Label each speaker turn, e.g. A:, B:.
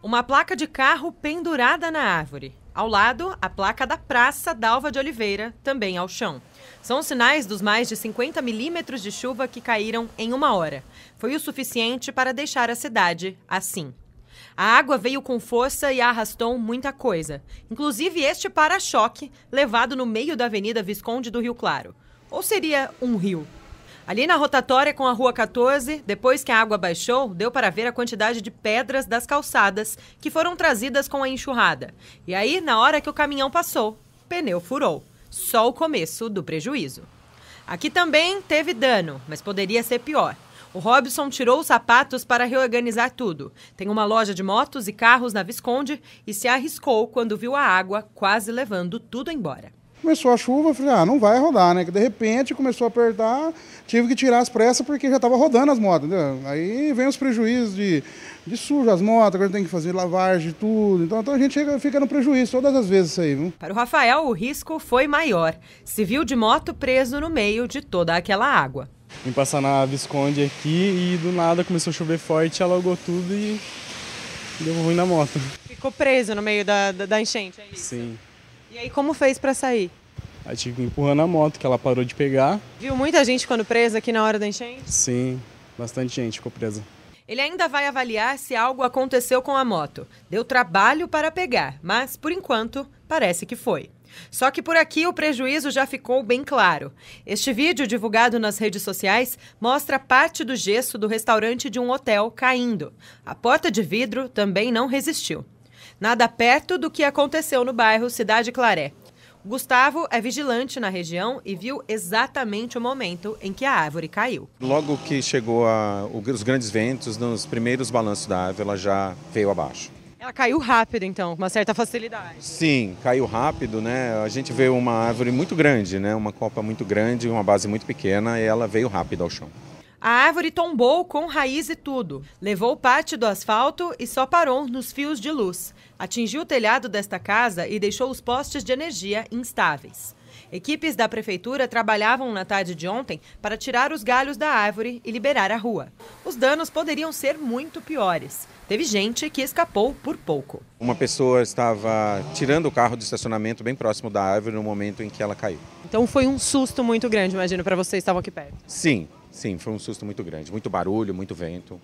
A: Uma placa de carro pendurada na árvore. Ao lado, a placa da Praça Dalva de Oliveira, também ao chão. São sinais dos mais de 50 milímetros de chuva que caíram em uma hora. Foi o suficiente para deixar a cidade assim. A água veio com força e arrastou muita coisa, inclusive este para-choque levado no meio da Avenida Visconde do Rio Claro. Ou seria um rio? Ali na rotatória com a Rua 14, depois que a água baixou, deu para ver a quantidade de pedras das calçadas que foram trazidas com a enxurrada. E aí, na hora que o caminhão passou, pneu furou. Só o começo do prejuízo. Aqui também teve dano, mas poderia ser pior. O Robson tirou os sapatos para reorganizar tudo. Tem uma loja de motos e carros na Visconde e se arriscou quando viu a água quase levando tudo embora.
B: Começou a chuva, eu falei, ah, não vai rodar, né? Que de repente começou a apertar, tive que tirar as pressas porque já estava rodando as motos, entendeu? Aí vem os prejuízos de, de sujo as motos, agora tem que fazer lavagem e tudo. Então, então a gente chega, fica no prejuízo todas as vezes isso aí, viu?
A: Para o Rafael, o risco foi maior. Se viu de moto preso no meio de toda aquela água.
B: Vim passar na Visconde aqui e do nada começou a chover forte, alagou tudo e deu ruim na moto.
A: Ficou preso no meio da, da, da enchente, é isso? Sim. E aí como fez para sair?
B: Aí tive que empurrando a moto, que ela parou de pegar.
A: Viu muita gente quando presa aqui na hora da enchente?
B: Sim, bastante gente ficou presa.
A: Ele ainda vai avaliar se algo aconteceu com a moto. Deu trabalho para pegar, mas por enquanto parece que foi. Só que por aqui o prejuízo já ficou bem claro. Este vídeo, divulgado nas redes sociais, mostra parte do gesso do restaurante de um hotel caindo. A porta de vidro também não resistiu nada perto do que aconteceu no bairro Cidade Claré. Gustavo é vigilante na região e viu exatamente o momento em que a árvore caiu.
B: Logo que chegou a, os grandes ventos, nos primeiros balanços da árvore, ela já veio abaixo.
A: Ela caiu rápido, então, com uma certa facilidade.
B: Sim, caiu rápido, né? A gente vê uma árvore muito grande, né? Uma copa muito grande, uma base muito pequena, e ela veio rápido ao chão.
A: A árvore tombou com raiz e tudo, levou parte do asfalto e só parou nos fios de luz. Atingiu o telhado desta casa e deixou os postes de energia instáveis. Equipes da prefeitura trabalhavam na tarde de ontem para tirar os galhos da árvore e liberar a rua. Os danos poderiam ser muito piores. Teve gente que escapou por
B: pouco. Uma pessoa estava tirando o carro do estacionamento bem próximo da árvore no momento em que ela caiu.
A: Então foi um susto muito grande, imagino, para vocês que estavam aqui perto. Sim, Sim, foi um susto muito grande. Muito barulho, muito vento.